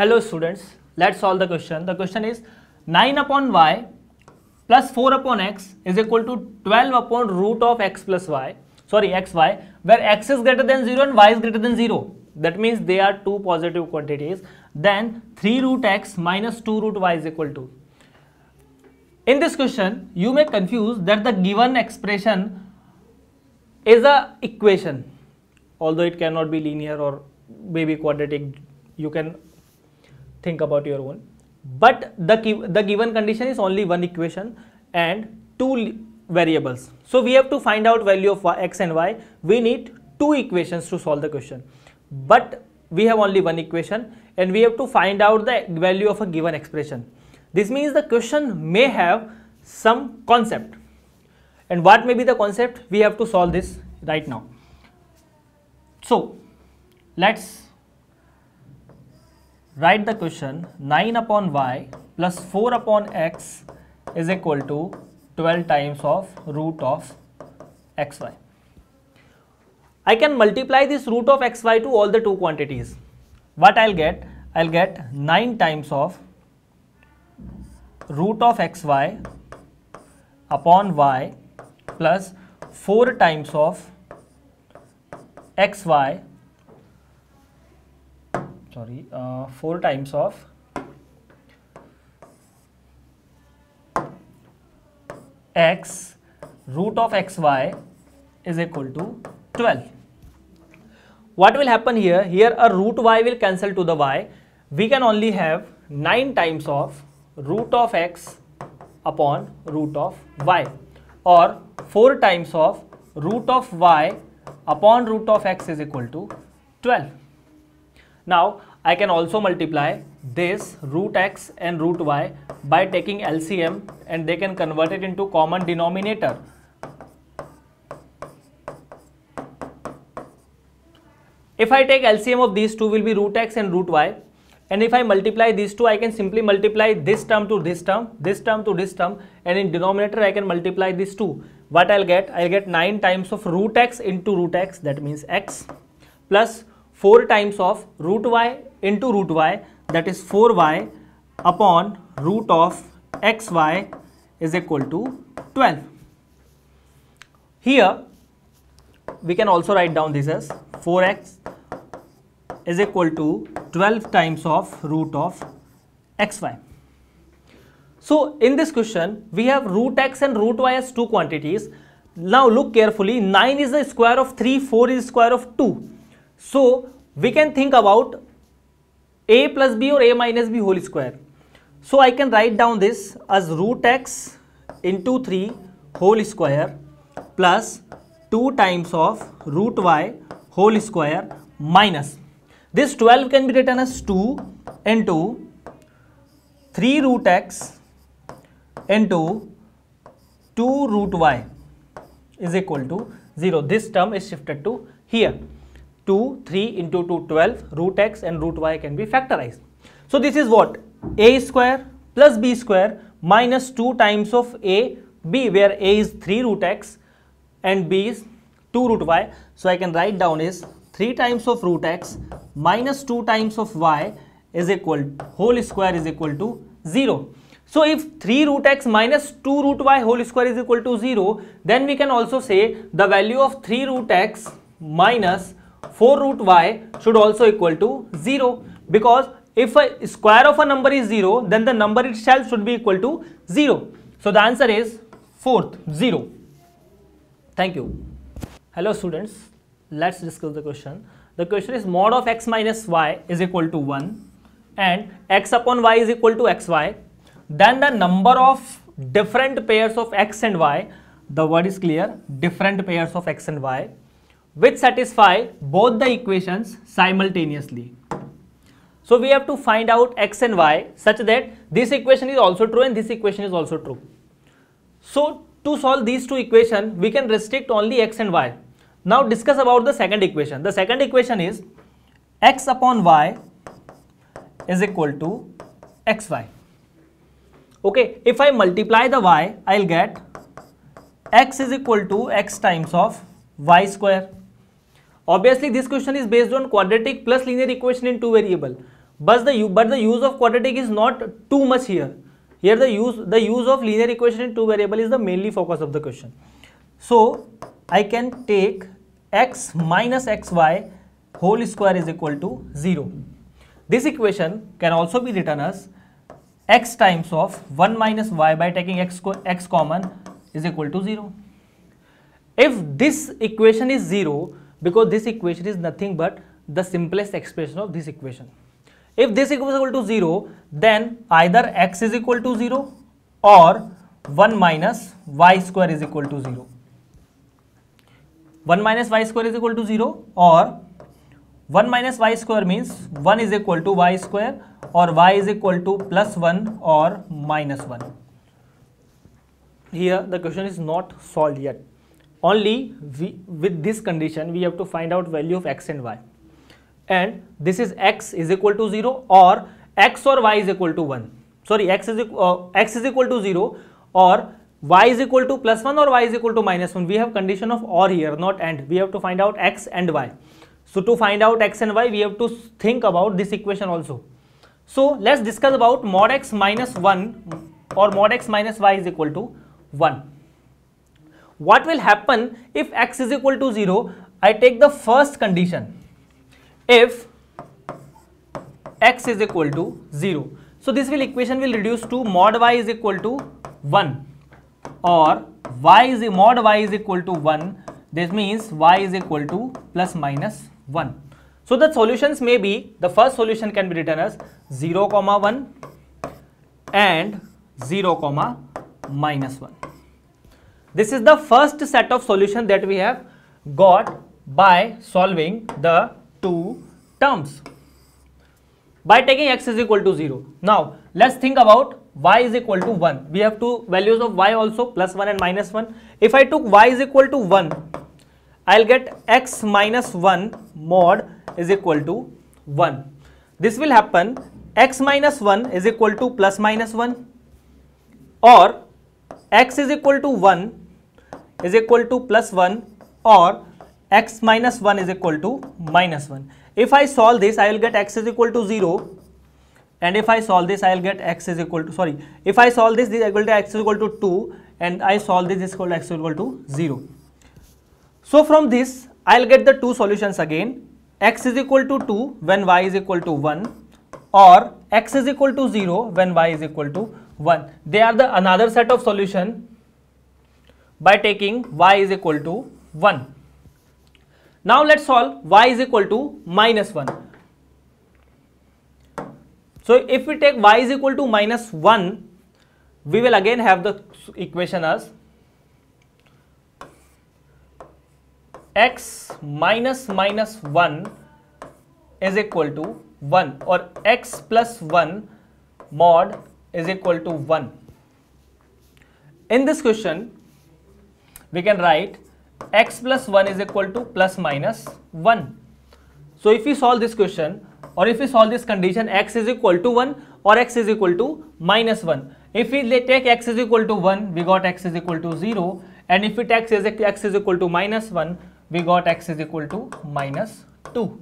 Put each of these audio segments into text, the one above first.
Hello students, let's solve the question. The question is 9 upon y plus 4 upon x is equal to 12 upon root of x plus y, sorry xy, where x is greater than 0 and y is greater than 0. That means they are two positive quantities. Then 3 root x minus 2 root y is equal to. In this question, you may confuse that the given expression is a equation, although it cannot be linear or maybe quadratic. You can think about your own but the the given condition is only one equation and two variables so we have to find out value of x and y we need two equations to solve the question but we have only one equation and we have to find out the value of a given expression this means the question may have some concept and what may be the concept we have to solve this right now so let's write the question 9 upon y plus 4 upon x is equal to 12 times of root of xy. I can multiply this root of xy to all the two quantities. What I will get? I will get 9 times of root of xy upon y plus 4 times of xy sorry uh, 4 times of x root of xy is equal to 12. What will happen here? Here a root y will cancel to the y. We can only have 9 times of root of x upon root of y or 4 times of root of y upon root of x is equal to 12. Now I can also multiply this root x and root y by taking LCM and they can convert it into common denominator. If I take LCM of these two will be root x and root y and if I multiply these two I can simply multiply this term to this term, this term to this term and in denominator I can multiply these two. What I'll get? I'll get 9 times of root x into root x that means x plus 4 times of root y into root y that is 4y upon root of xy is equal to 12. Here we can also write down this as 4x is equal to 12 times of root of xy. So in this question we have root x and root y as two quantities. Now look carefully 9 is the square of 3, 4 is square of 2 so we can think about a plus b or a minus b whole square. So I can write down this as root x into 3 whole square plus 2 times of root y whole square minus. This 12 can be written as 2 into 3 root x into 2 root y is equal to 0. This term is shifted to here. 2, 3 into 2, 12, root x and root y can be factorized. So this is what? a square plus b square minus 2 times of a, b where a is 3 root x and b is 2 root y. So I can write down is 3 times of root x minus 2 times of y is equal whole square is equal to 0. So if 3 root x minus 2 root y whole square is equal to 0 then we can also say the value of 3 root x minus 4 root y should also equal to 0 because if a square of a number is 0 then the number itself should be equal to 0. So the answer is fourth 0. Thank you. Hello students, let's discuss the question. The question is mod of x minus y is equal to 1 and x upon y is equal to xy then the number of different pairs of x and y the word is clear different pairs of x and y which satisfy both the equations simultaneously. So we have to find out x and y such that this equation is also true and this equation is also true. So to solve these two equations, we can restrict only x and y. Now discuss about the second equation. The second equation is x upon y is equal to xy. Okay, if I multiply the y, I'll get x is equal to x times of y square Obviously, this question is based on quadratic plus linear equation in two variable. But the, but the use of quadratic is not too much here. Here the use, the use of linear equation in two variable is the mainly focus of the question. So, I can take x minus xy whole square is equal to 0. This equation can also be written as x times of 1 minus y by taking x, x common is equal to 0. If this equation is 0, because this equation is nothing but the simplest expression of this equation. If this equation is equal to 0, then either x is equal to 0 or 1 minus y square is equal to 0. 1 minus y square is equal to 0 or 1 minus y square means 1 is equal to y square or y is equal to plus 1 or minus 1. Here the question is not solved yet. only we, with this condition we have to find out value of x and y and this is x is equal to 0 or x or y is equal to 1 sorry x is, uh, x is equal to 0 or y is equal to plus 1 or y is equal to minus 1 we have condition of or here not and we have to find out x and y so to find out x and y we have to think about this equation also so let's discuss about mod x minus 1 or mod x minus y is equal to 1 what will happen if x is equal to 0 I take the first condition if x is equal to 0 so this will equation will reduce to mod y is equal to 1 or y is mod y is equal to 1 this means y is equal to plus minus 1 so the solutions may be the first solution can be written as 0 comma 1 and 0 comma minus 1 this is the first set of solution that we have got by solving the two terms by taking x is equal to 0. Now let's think about y is equal to 1. We have two values of y also plus 1 and minus 1. If I took y is equal to 1, I'll get x minus 1 mod is equal to 1. This will happen x minus 1 is equal to plus minus 1 or x is equal to 1 is equal to plus 1 or x minus 1 is equal to minus 1. If I solve this, I will get x is equal to 0 and if I solve this, I will get x is equal to, sorry, if I solve this, this equal to x is equal to 2 and I solve this, this is equal x is equal to 0. So, from this, I will get the two solutions again, x is equal to 2 when y is equal to 1 or x is equal to 0 when y is equal to 1 they are the another set of solution by taking y is equal to 1 now let's solve y is equal to minus 1 so if we take y is equal to minus 1 we will again have the equation as x minus minus 1 is equal to 1 or x plus 1 mod is equal to 1. In this question, we can write x plus 1 is equal to plus minus 1. So if we solve this question or if we solve this condition x is equal to 1 or x is equal to minus 1. If we take x is equal to 1, we got x is equal to 0 and if we take x is, equal to minus 1, we got x is equal to minus 2.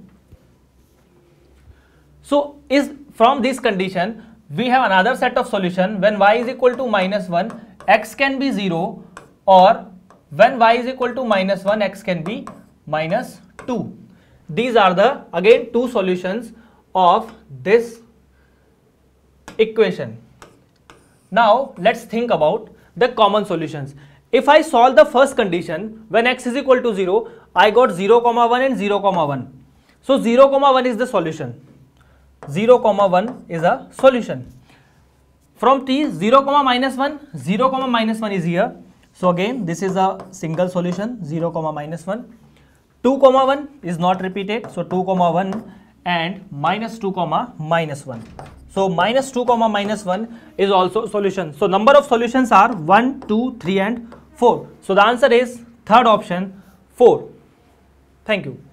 So is from this condition, we have another set of solution when y is equal to minus 1 x can be 0 or when y is equal to minus 1 x can be minus 2. These are the again two solutions of this equation. Now let's think about the common solutions. If I solve the first condition when x is equal to 0 I got 0 comma 1 and 0 comma 1. So 0 comma 1 is the solution 0 comma 1 is a solution from t 0 comma minus 1 0 comma minus 1 is here so again this is a single solution 0 comma minus 1 2 comma 1 is not repeated so 2 comma 1 and minus 2 comma minus 1 so minus 2 comma minus 1 is also solution so number of solutions are 1 2 3 and 4 so the answer is third option 4 thank you